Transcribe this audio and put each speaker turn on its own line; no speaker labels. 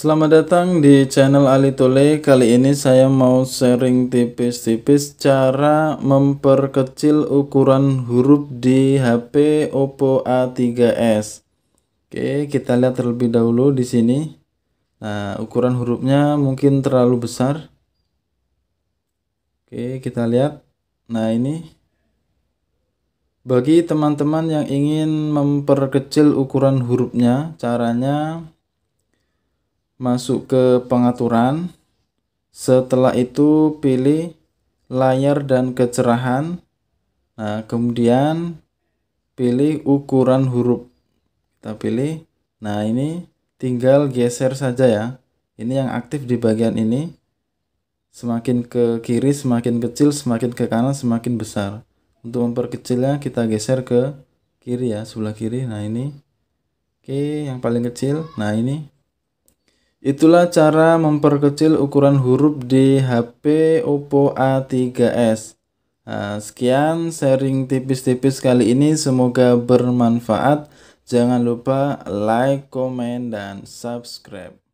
Selamat datang di channel Ali Tole. Kali ini saya mau sharing tipis-tipis cara memperkecil ukuran huruf di HP Oppo A3s. Oke, kita lihat terlebih dahulu di sini. Nah, ukuran hurufnya mungkin terlalu besar. Oke, kita lihat. Nah, ini bagi teman-teman yang ingin memperkecil ukuran hurufnya, caranya masuk ke pengaturan. Setelah itu pilih layar dan kecerahan. Nah, kemudian pilih ukuran huruf. Kita pilih. Nah, ini tinggal geser saja ya. Ini yang aktif di bagian ini. Semakin ke kiri, semakin kecil, semakin ke kanan, semakin besar. Untuk memperkecilnya kita geser ke kiri ya, sebelah kiri. Nah, ini. Oke, yang paling kecil. Nah, ini Itulah cara memperkecil ukuran huruf di HP Oppo A3s. Nah, sekian sharing tipis-tipis kali ini, semoga bermanfaat. Jangan lupa like, comment, dan subscribe.